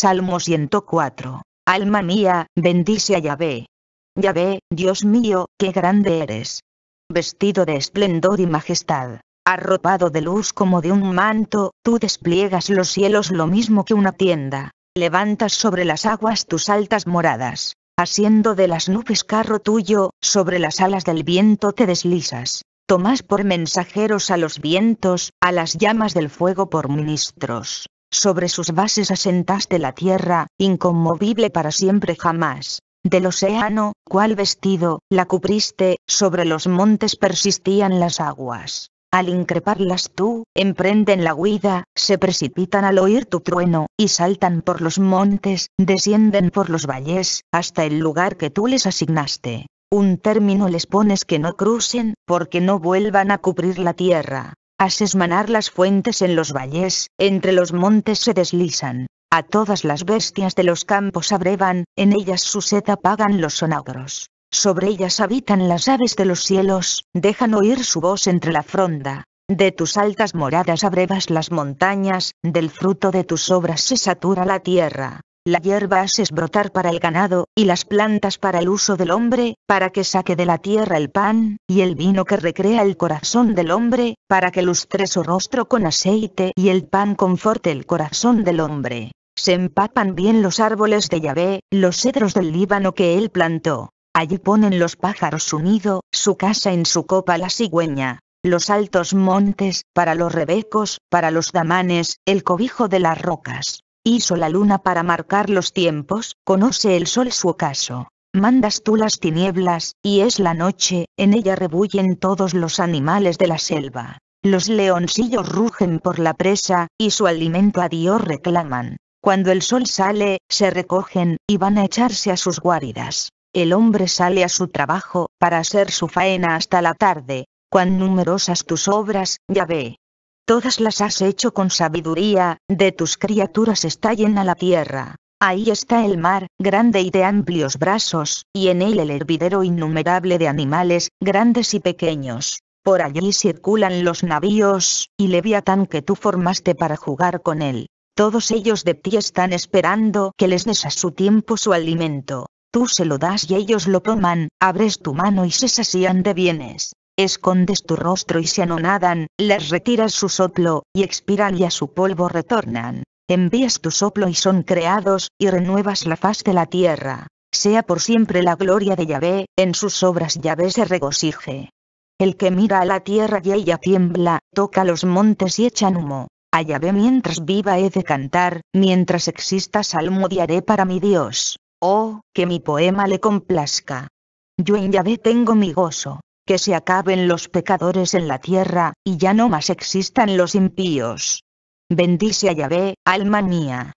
Salmo 104. Alma mía, bendice a Yahvé. Yahvé, Dios mío, qué grande eres. Vestido de esplendor y majestad, arropado de luz como de un manto, tú despliegas los cielos lo mismo que una tienda, levantas sobre las aguas tus altas moradas, haciendo de las nubes carro tuyo, sobre las alas del viento te deslizas. tomas por mensajeros a los vientos, a las llamas del fuego por ministros. Sobre sus bases asentaste la tierra, inconmovible para siempre jamás. Del océano, cual vestido, la cubriste, sobre los montes persistían las aguas. Al increparlas tú, emprenden la huida, se precipitan al oír tu trueno, y saltan por los montes, descienden por los valles, hasta el lugar que tú les asignaste. Un término les pones que no crucen, porque no vuelvan a cubrir la tierra esmanar las fuentes en los valles, entre los montes se deslizan. A todas las bestias de los campos abrevan, en ellas su sed pagan los sonagros. Sobre ellas habitan las aves de los cielos, dejan oír su voz entre la fronda. De tus altas moradas abrevas las montañas, del fruto de tus obras se satura la tierra. La hierba es brotar para el ganado, y las plantas para el uso del hombre, para que saque de la tierra el pan, y el vino que recrea el corazón del hombre, para que lustre su rostro con aceite y el pan conforte el corazón del hombre. Se empapan bien los árboles de Yahvé, los cedros del Líbano que él plantó. Allí ponen los pájaros su nido, su casa en su copa la cigüeña. Los altos montes, para los rebecos, para los damanes, el cobijo de las rocas hizo la luna para marcar los tiempos, conoce el sol su ocaso. Mandas tú las tinieblas, y es la noche, en ella rebullen todos los animales de la selva. Los leoncillos rugen por la presa, y su alimento a Dios reclaman. Cuando el sol sale, se recogen, y van a echarse a sus guaridas. El hombre sale a su trabajo, para hacer su faena hasta la tarde. Cuán numerosas tus obras, ya ve todas las has hecho con sabiduría, de tus criaturas está llena la tierra. Ahí está el mar, grande y de amplios brazos, y en él el hervidero innumerable de animales, grandes y pequeños. Por allí circulan los navíos, y leviatán que tú formaste para jugar con él. Todos ellos de ti están esperando que les des a su tiempo su alimento. Tú se lo das y ellos lo toman, abres tu mano y se sacian de bienes escondes tu rostro y se anonadan, les retiras su soplo, y expiran y a su polvo retornan. Envías tu soplo y son creados, y renuevas la faz de la tierra. Sea por siempre la gloria de Yahvé, en sus obras Yahvé se regocije. El que mira a la tierra y ella tiembla, toca los montes y echan humo. A Yahvé mientras viva he de cantar, mientras exista salmo para mi Dios. Oh, que mi poema le complazca. Yo en Yahvé tengo mi gozo que se acaben los pecadores en la tierra, y ya no más existan los impíos. Bendice a Yahvé, alma mía.